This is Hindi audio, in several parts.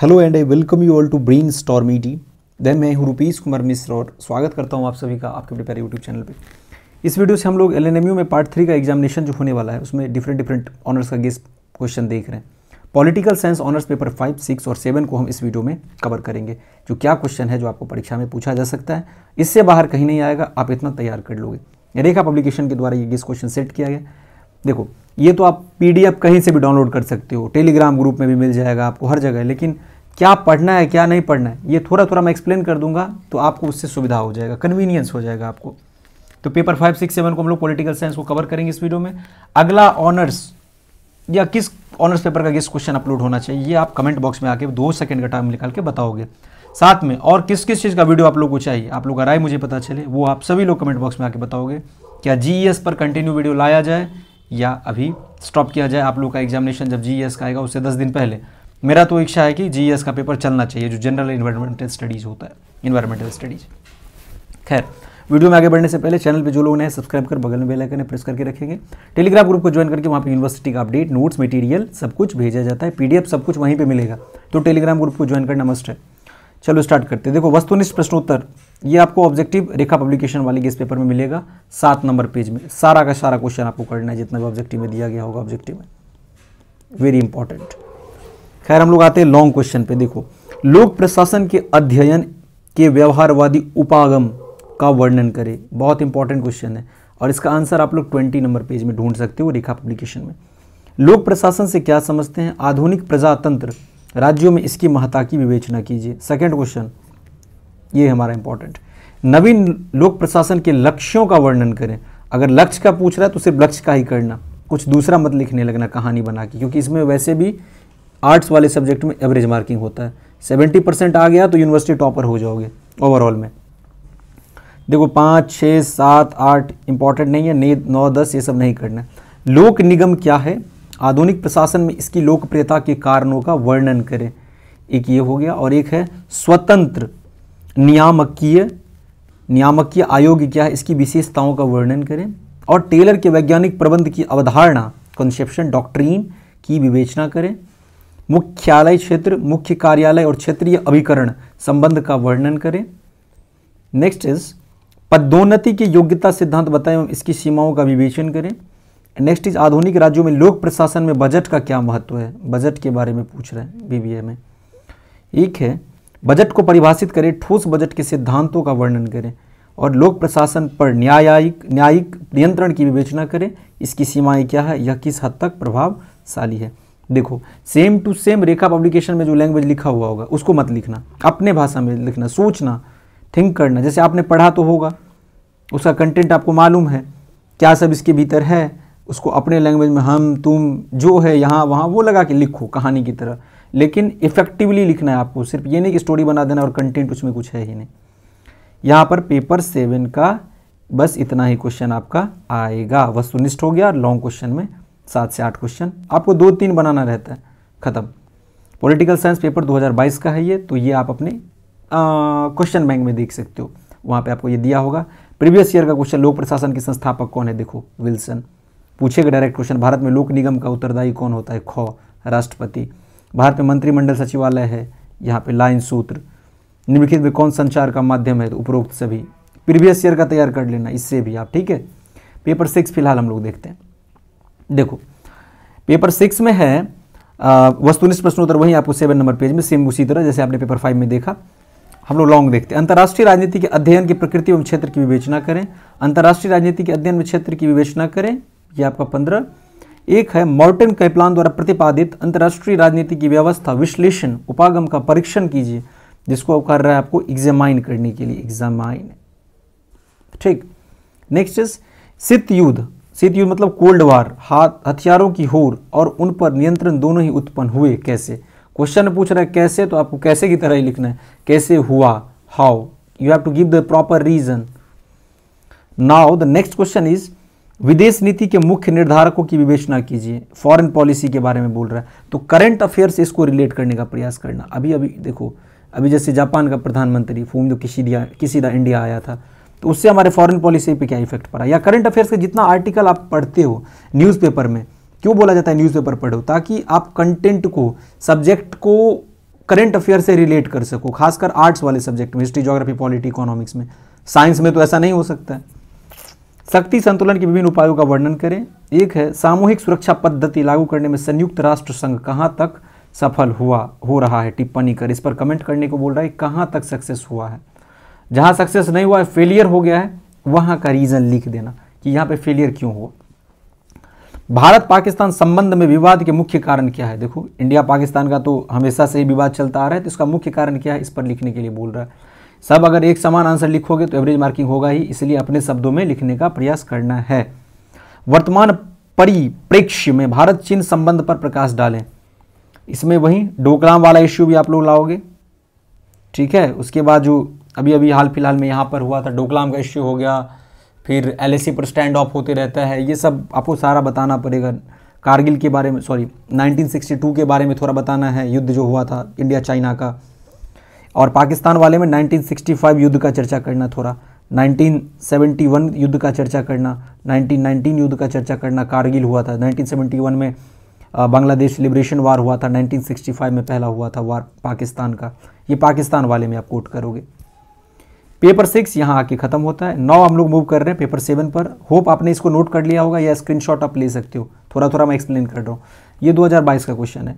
hello and I welcome you all to brain stormy D then मैं हूँ रुपेश कुमार मिश्र और स्वागत करता हूँ आप सभी का आपके प्यारे यूट्यूब चैनल पे इस वीडियो से हम लोग एल में पार्ट थ्री का एग्जामिनेशन जो होने वाला है उसमें डिफरेंट डिफरेंट ऑनर्स का गेस्ट क्वेश्चन देख रहे हैं political science honours paper five six और सेवन को हम इस वीडियो में कवर करेंगे जो क्या क्वेश्चन है जो आपको परीक्षा में पूछा जा सकता है इससे बाहर कहीं नहीं आएगा आप इतना तैयार कर लोगे रेखा पब्लिकेशन के द्वारा ये गेस्ट क्वेश्चन सेट किया गया देखो ये तो आप पीडीएफ कहीं से भी डाउनलोड कर सकते हो टेलीग्राम ग्रुप में भी मिल जाएगा आपको हर जगह लेकिन क्या पढ़ना है क्या नहीं पढ़ना है ये थोड़ा थोड़ा मैं एक्सप्लेन कर दूंगा तो आपको उससे सुविधा हो जाएगा कन्वीनियंस हो जाएगा आपको तो पेपर फाइव सिक्स सेवन को हम लोग पॉलिटिकल साइंस को कवर करेंगे इस वीडियो में अगला ऑनर्स या किस ऑनर्स पेपर का किस क्वेश्चन अपलोड होना चाहिए ये आप कमेंट बॉक्स में आके दो सेकंड का टाइम निकाल के बताओगे साथ में और किस किस चीज़ का वीडियो आप लोग को चाहिए आप लोग का राय मुझे पता चले वो आप सभी लोग कमेंट बॉक्स में आके बताओगे क्या जी e पर कंटिन्यू वीडियो लाया जाए या अभी स्टॉप किया जाए आप लोग का एग्जामिनेशन जब जी e का आएगा उससे दस दिन पहले मेरा तो इच्छा है कि जी e का पेपर चलना चाहिए जो जनरल इन्वायरमेंटल स्टडीज़ होता है इन्वायरमेंटल स्टडीज़ खैर वीडियो में आगे बढ़ने से पहले चैनल पे जो लोग नए सब्सक्राइब कर बगल में बेल आइकन प्रेस करके रखेंगे टेलीग्राम ग्रुप को ज्वाइन करके वहाँ पे यूनिवर्सिटी का अपडेट नोट्स मटेरियल सब कुछ भेजा जाता है पीडीएफ सब कुछ वहीं पे मिलेगा तो टेलीग्राम ग्रुप को ज्वाइन करना मस्ट है चलो स्टार्ट करते हैं देखो वस्तुनिष्ठ प्रश्नोत्तर ये आपको ऑब्जेक्टिव रेखा पब्लिकेशन वाले के इस पेपर में मिलेगा सात नंबर पेज में सारा का सारा क्वेश्चन आपको करना है जितना भी ऑब्जेक्टिव में दिया गया होगा ऑब्जेक्टिव में वेरी इंपॉर्टेंट खैर हम लोग आते हैं लॉन्ग क्वेश्चन पे देखो लोक प्रशासन के अध्ययन के व्यवहारवादी उपागम का वर्णन करें बहुत इंपॉर्टेंट क्वेश्चन है और इसका आंसर आप लोग ट्वेंटी नंबर पेज में ढूंढ सकते हो रेखा पब्लिकेशन में लोक प्रशासन से क्या समझते हैं आधुनिक प्रजातंत्र राज्यों में इसकी महत्ता की विवेचना कीजिए सेकेंड क्वेश्चन ये हमारा इंपॉर्टेंट नवीन लोक प्रशासन के लक्ष्यों का वर्णन करें अगर लक्ष्य का पूछ रहा है तो सिर्फ लक्ष्य का ही करना कुछ दूसरा मत लिखने लगना कहानी बना के क्योंकि इसमें वैसे भी आर्ट्स वाले सब्जेक्ट में एवरेज मार्किंग होता है सेवेंटी परसेंट आ गया तो यूनिवर्सिटी टॉपर हो जाओगे ओवरऑल में देखो पाँच छः सात आठ इंपॉर्टेंट नहीं है नौ दस ये सब नहीं करना लोक निगम क्या है आधुनिक प्रशासन में इसकी लोकप्रियता के कारणों का वर्णन करें एक ये हो गया और एक है स्वतंत्र नियामकीय नियामकीय आयोग क्या है इसकी विशेषताओं का वर्णन करें और टेलर के वैज्ञानिक प्रबंध की अवधारणा कंसेप्शन डॉक्ट्रीन की विवेचना करें मुख्यालय क्षेत्र मुख्य कार्यालय और क्षेत्रीय अभिकरण संबंध का वर्णन करें नेक्स्ट इज पदोन्नति की योग्यता सिद्धांत बताएं इसकी सीमाओं का विवेचन करें नेक्स्ट इज आधुनिक राज्यों में लोक प्रशासन में बजट का क्या महत्व है बजट के बारे में पूछ रहे हैं बीबीए में एक है बजट को परिभाषित करें ठोस बजट के सिद्धांतों का वर्णन करें और लोक प्रशासन पर न्यायिक न्यायिक नियंत्रण की विवेचना करें इसकी सीमाएं क्या है यह किस हद तक प्रभावशाली है देखो same to same Rekha publication में जो लैंग्वेज लिखा हुआ होगा उसको मत लिखना अपने भाषा में लिखना सोचना थिंक करना जैसे आपने पढ़ा तो होगा उसका कंटेंट आपको मालूम है क्या सब इसके भीतर है उसको अपने लैंग्वेज में हम तुम जो है यहाँ वहाँ वो लगा के लिखो कहानी की तरह लेकिन इफ़ेक्टिवली लिखना है आपको सिर्फ ये नहीं कि स्टोरी बना देना और कंटेंट उसमें कुछ है ही नहीं यहाँ पर पेपर सेवन का बस इतना ही क्वेश्चन आपका आएगा वस्तुनिष्ठ हो गया लॉन्ग क्वेश्चन में सात से आठ क्वेश्चन आपको दो तीन बनाना रहता है ख़त्म पॉलिटिकल साइंस पेपर 2022 का है ये तो ये आप अपने क्वेश्चन बैंक में देख सकते हो वहाँ पे आपको ये दिया होगा प्रीवियस ईयर का क्वेश्चन लोक प्रशासन के संस्थापक कौन है देखो विल्सन पूछेगा डायरेक्ट क्वेश्चन भारत में लोक निगम का उत्तरदायी कौन होता है ख राष्ट्रपति भारत में मंत्रिमंडल सचिवालय है यहाँ पे लाइन सूत्र निम्नलिखित में कौन संचार का माध्यम है तो उपरोक्त सभी प्रीवियस ईयर का तैयार कर लेना इससे भी आप ठीक है पेपर सिक्स फिलहाल हम लोग देखते हैं देखो पेपर सिक्स में है वस्तुनिष्ठ प्रश्नोत्तर वहीं आपको सेवन नंबर पेज में सेम उसी तरह जैसे आपने पेपर फाइव में देखा हम लोग लॉन्ग देखते हैं अंतर्राष्ट्रीय राजनीति के अध्ययन की प्रकृति एवं क्षेत्र की विवेचना करें अंतर्राष्ट्रीय राजनीति के अध्ययन में क्षेत्र की विवेचना करें ये आपका पंद्रह एक है मॉर्टिन कैप्लान द्वारा प्रतिपादित अंतर्राष्ट्रीय राजनीति की व्यवस्था विश्लेषण उपागम का परीक्षण कीजिए जिसको कर रहा है आपको एग्जामाइन करने के लिए एग्जामाइन ठीक नेक्स्ट इज सित युद्ध सित युद्ध मतलब कोल्ड वार हाथ हथियारों की होर और उन पर नियंत्रण दोनों ही उत्पन्न हुए कैसे क्वेश्चन पूछ रहा है कैसे तो आपको कैसे की तरह ही लिखना है कैसे हुआ how you have to give the proper reason now the next question is विदेश नीति के मुख्य निर्धारकों की विवेचना कीजिए फॉरेन पॉलिसी के बारे में बोल रहा है तो करंट अफेयर से इसको रिलेट करने का प्रयास करना अभी अभी देखो अभी जैसे जापान का प्रधानमंत्री जो दिया किसी दा इंडिया आया था तो उससे हमारे फॉरेन पॉलिसी पे क्या इफेक्ट पड़ा या करंट अफेयर्स का जितना आर्टिकल आप पढ़ते हो न्यूज़पेपर में क्यों बोला जाता है न्यूज़पेपर पढ़ो ताकि आप कंटेंट को सब्जेक्ट को करंट अफेयर से रिलेट कर सको खासकर आर्ट्स वाले सब्जेक्ट में हिस्ट्री जोग्राफी पॉलिटी इकोनॉमिक्स में साइंस में तो ऐसा नहीं हो सकता है शक्ति संतुलन के विभिन्न उपायों का वर्णन करें एक है सामूहिक सुरक्षा पद्धति लागू करने में संयुक्त राष्ट्र संघ कहाँ तक सफल हुआ हो रहा है टिप्पणी कर इस पर कमेंट करने को बोल रहा है कहाँ तक सक्सेस हुआ है जहाँ सक्सेस नहीं हुआ है फेलियर हो गया है वहाँ का रीज़न लिख देना कि यहाँ पे फेलियर क्यों हुआ भारत पाकिस्तान संबंध में विवाद के मुख्य कारण क्या है देखो इंडिया पाकिस्तान का तो हमेशा से ही विवाद चलता आ रहा है तो इसका मुख्य कारण क्या है इस पर लिखने के लिए बोल रहा है सब अगर एक समान आंसर लिखोगे तो एवरेज मार्किंग होगा ही इसलिए अपने शब्दों में लिखने का प्रयास करना है वर्तमान परिप्रेक्ष्य में भारत चीन संबंध पर प्रकाश डालें इसमें वहीं डोकलाम वाला इश्यू भी आप लोग लाओगे ठीक है उसके बाद जो अभी अभी हाल फिलहाल में यहाँ पर हुआ था डोकलाम का इश्यू हो गया फिर एल पर स्टैंड ऑफ होते रहता है ये सब आपको सारा बताना पड़ेगा कारगिल के बारे में सॉरी 1962 के बारे में थोड़ा बताना है युद्ध जो हुआ था इंडिया चाइना का और पाकिस्तान वाले में 1965 युद्ध का चर्चा करना थोड़ा 1971 युद्ध का चर्चा करना 1919 युद्ध का चर्चा करना कारगिल हुआ था 1971 में बांग्लादेश लिबरेशन वार हुआ था 1965 में पहला हुआ था वार पाकिस्तान का ये पाकिस्तान वाले में आप कोट करोगे पेपर सिक्स यहाँ आके ख़त्म होता है नौ हम लोग मूव कर रहे हैं पेपर सेवन पर होप आपने इसको नोट कर लिया होगा या स्क्रीनशॉट आप ले सकते हो थोड़ा थोड़ा मैं एक्सप्लेन कर रहा हूँ ये 2022 का क्वेश्चन है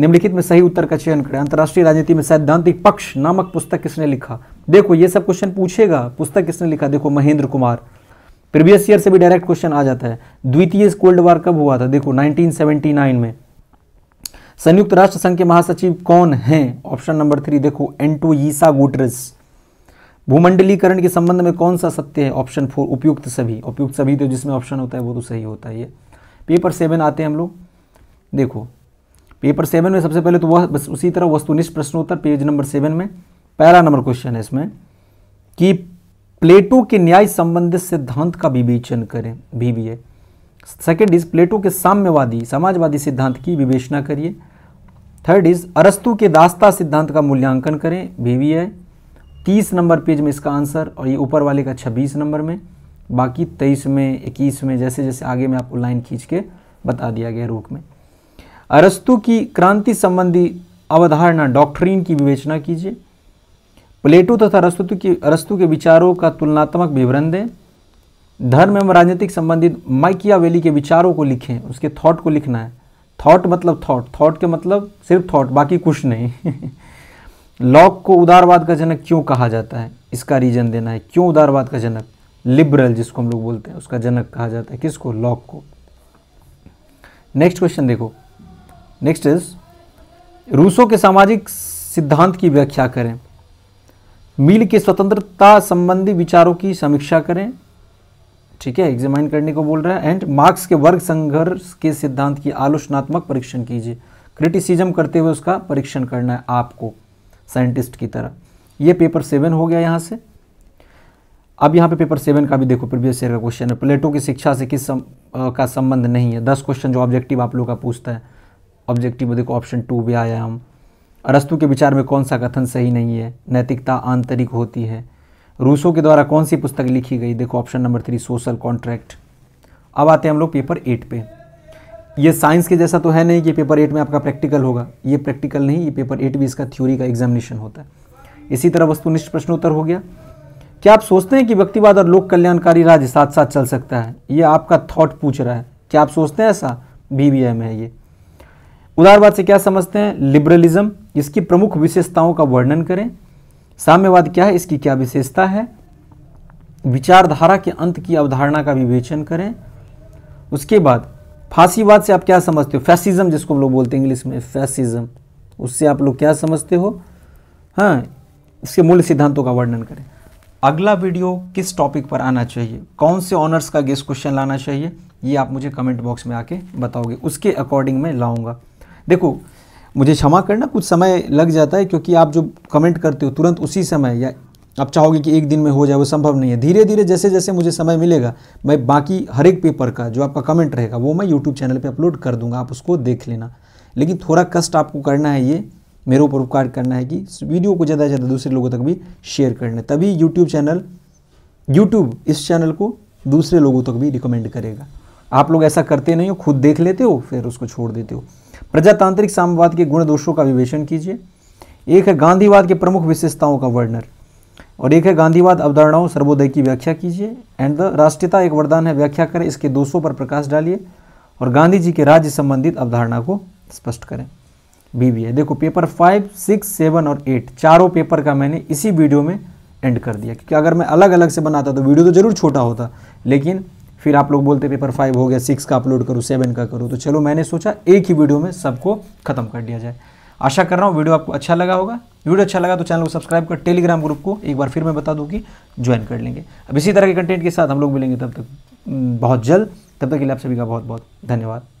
निम्नलिखित में सही उत्तर का चयन करें अंतर्राष्ट्रीय राजनीति में सैद्धांतिक पक्ष नामक पुस्तक किसने लिखा देखो ये सब क्वेश्चन पूछेगा पुस्तक किसने लिखा देखो महेंद्र कुमार प्रीवियस ईयर से भी डायरेक्ट क्वेश्चन आ जाता है द्वितीय कोल्ड वार कब हुआ था देखो 1979 में संयुक्त राष्ट्र संघ के महासचिव कौन हैं ऑप्शन नंबर थ्री देखो एंटो ईसा गुटरस भूमंडलीकरण के संबंध में कौन सा सत्य है ऑप्शन फोर उपयुक्त सभी उपयुक्त सभी तो जिसमें ऑप्शन होता है वो तो सही होता है ये पेपर सेवन आते हैं हम लोग देखो पेपर सेवन में सबसे पहले तो वह बस उसी तरह वस्तुनिष्ठ प्रश्नोत्तर पेज नंबर सेवन में पहला नंबर क्वेश्चन है इसमें कि प्लेटो के न्याय संबंधित सिद्धांत का विवेचन करें भी भी है सेकेंड इज प्लेटो के साम्यवादी समाजवादी सिद्धांत की विवेचना करिए थर्ड इज अरस्तु के दास्ता सिद्धांत का मूल्यांकन करें भी भी है तीस नंबर पेज में इसका आंसर और ये ऊपर वाले का छब्बीस नंबर में बाकी तेईस में इक्कीस में जैसे जैसे आगे में आपको लाइन खींच के बता दिया गया रोक में अरस्तु की क्रांति संबंधी अवधारणा डॉक्ट्रीन की विवेचना कीजिए प्लेटो तथा अरस्तु की अरस्तु के विचारों का तुलनात्मक विवरण दें धर्म एवं राजनीतिक संबंधित माइकियावेली के विचारों को लिखें उसके थॉट को लिखना है थॉट मतलब थॉट थॉट के मतलब सिर्फ थॉट बाकी कुछ नहीं लॉक को उदारवाद का जनक क्यों कहा जाता है इसका रीजन देना है क्यों उदारवाद का जनक लिबरल जिसको हम लोग बोलते हैं उसका जनक कहा जाता है किसको लॉक को नेक्स्ट क्वेश्चन देखो नेक्स्ट इज रूसों के सामाजिक सिद्धांत की व्याख्या करें मिल के स्वतंत्रता संबंधी विचारों की समीक्षा करें ठीक है एग्जामाइन करने को बोल रहा है एंड मार्क्स के वर्ग संघर्ष के सिद्धांत की आलोचनात्मक परीक्षण कीजिए क्रिटिसिज्म करते हुए उसका परीक्षण करना है आपको साइंटिस्ट की तरह ये पेपर सेवन हो गया यहाँ से अब यहाँ पे पेपर सेवन का भी देखो प्रीवियस ईयर का क्वेश्चन है प्लेटो की शिक्षा से किस सम, आ, का संबंध नहीं है दस क्वेश्चन जो ऑब्जेक्टिव आप लोग का पूछता है ऑब्जेक्टिव में देखो ऑप्शन टू भी आया हम अरस्तु के विचार में कौन सा कथन सही नहीं है नैतिकता आंतरिक होती है रूसो के द्वारा कौन सी पुस्तक लिखी गई देखो option number three social contract अब आते हैं हम लोग पेपर एट पे ये साइंस के जैसा तो है नहीं कि पेपर एट में आपका प्रैक्टिकल होगा ये प्रैक्टिकल नहीं ये पेपर एट भी इसका थ्योरी का एग्जामिनेशन होता है इसी तरह वस्तुनिष्ठ प्रश्नोत्तर हो गया क्या आप सोचते हैं कि व्यक्तिवाद और लोक कल्याणकारी राज्य साथ साथ चल सकता है ये आपका थॉट पूछ रहा है क्या आप सोचते हैं ऐसा बी है ये उदारवाद से क्या समझते हैं लिबरलिज्म इसकी प्रमुख विशेषताओं का वर्णन करें साम्यवाद क्या है इसकी क्या विशेषता है विचारधारा के अंत की अवधारणा का विवेचन करें उसके बाद फांसीवाद से आप क्या समझते हो फैसिज्म जिसको हम लोग बोलते हैं इंग्लिश में फैसिज्म उससे आप लोग क्या समझते हो हाँ इसके मूल सिद्धांतों का वर्णन करें अगला वीडियो किस टॉपिक पर आना चाहिए कौन से ऑनर्स का गेस्ट क्वेश्चन लाना चाहिए ये आप मुझे कमेंट बॉक्स में आके बताओगे उसके अकॉर्डिंग मैं लाऊंगा देखो मुझे क्षमा करना कुछ समय लग जाता है क्योंकि आप जो कमेंट करते हो तुरंत उसी समय या आप चाहोगे कि एक दिन में हो जाए वो संभव नहीं है धीरे धीरे जैसे जैसे मुझे समय मिलेगा मैं बाकी हर एक पेपर का जो आपका कमेंट रहेगा वो मैं यूट्यूब चैनल पर अपलोड कर दूंगा आप उसको देख लेना लेकिन थोड़ा कष्ट आपको करना है ये मेरे ऊपर उपकार करना है कि वीडियो को ज़्यादा से ज़्यादा दूसरे लोगों तक भी शेयर करना है तभी यूट्यूब चैनल यूट्यूब इस चैनल को दूसरे लोगों तक भी रिकमेंड करेगा आप लोग ऐसा करते नहीं हो खुद देख लेते हो फिर उसको छोड़ देते हो प्रजातांत्रिक साम्यवाद के गुण दोषों का विवेचन कीजिए एक है गांधीवाद के प्रमुख विशेषताओं का वर्णन और एक है गांधीवाद अवधारणाओं सर्वोदय की व्याख्या कीजिए एंड द राष्ट्रीयता एक वरदान है व्याख्या करें इसके दोषों पर प्रकाश डालिए और गांधी जी के राज्य संबंधित अवधारणा को स्पष्ट करें बीबीए देखो पेपर फाइव सिक्स सेवन और एट चारों पेपर का मैंने इसी वीडियो में एंड कर दिया क्योंकि अगर मैं अलग अलग से बनाता तो वीडियो तो जरूर छोटा होता लेकिन फिर आप लोग बोलते पेपर फाइव हो गया सिक्स का अपलोड करूँ सेवन का करो तो चलो मैंने सोचा एक ही वीडियो में सबको ख़त्म कर दिया जाए आशा कर रहा हूँ वीडियो आपको अच्छा लगा होगा वीडियो अच्छा लगा तो चैनल को सब्सक्राइब कर टेलीग्राम ग्रुप को एक बार फिर मैं बता दूँ कि ज्वाइन कर लेंगे अब इसी तरह के कंटेंट के साथ हम लोग मिलेंगे तब तक हम्म, बहुत जल्द तब तक के लिए आप सभी का बहुत बहुत धन्यवाद